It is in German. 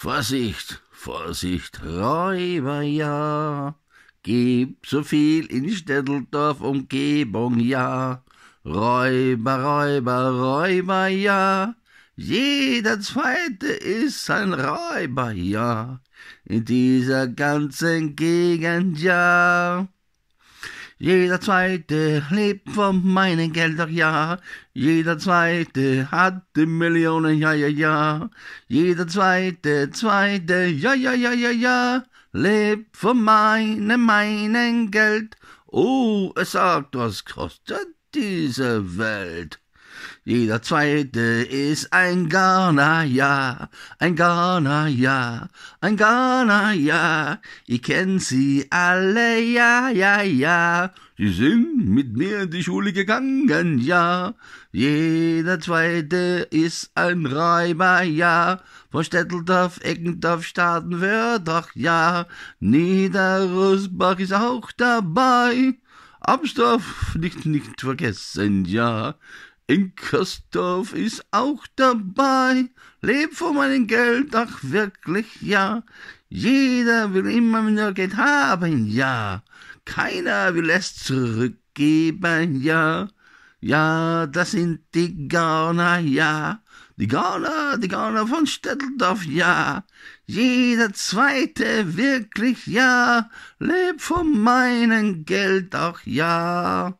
Vorsicht, Vorsicht, Räuber, ja. Gib so viel in Städteldorf Umgebung, ja. Räuber, Räuber, Räuber, ja. Jeder zweite ist ein Räuber, ja. In dieser ganzen Gegend, ja. Jeder zweite lebt von meinen doch ja. Jeder zweite hat die Millionen, ja, ja, ja. Jeder zweite, zweite, ja, ja, ja, ja, ja. Lebt von meinem, meinen Geld. Oh, es sagt, was kostet diese Welt? Jeder zweite ist ein Ghana, ja, ein Ghana, ja, ein Ghana, ja. Ich kenn sie alle, ja, ja, ja. Sie sind mit mir in die Schule gegangen, ja. Jeder zweite ist ein Räuber, ja. Von Stetteldorf, Eckendorf, Stadenwördach, ja. Niederrösbach ist auch dabei. Amstorf nicht, nicht vergessen, ja. Inkersdorf ist auch dabei. Leb von meinem Geld, ach wirklich, ja. Jeder will immer mehr Geld haben, ja. Keiner will es zurückgeben, ja. Ja, das sind die Gauner, ja. Die Gauner, die Gauner von Stetteldorf, ja. Jeder zweite wirklich, ja. Leb von meinem Geld, ach ja.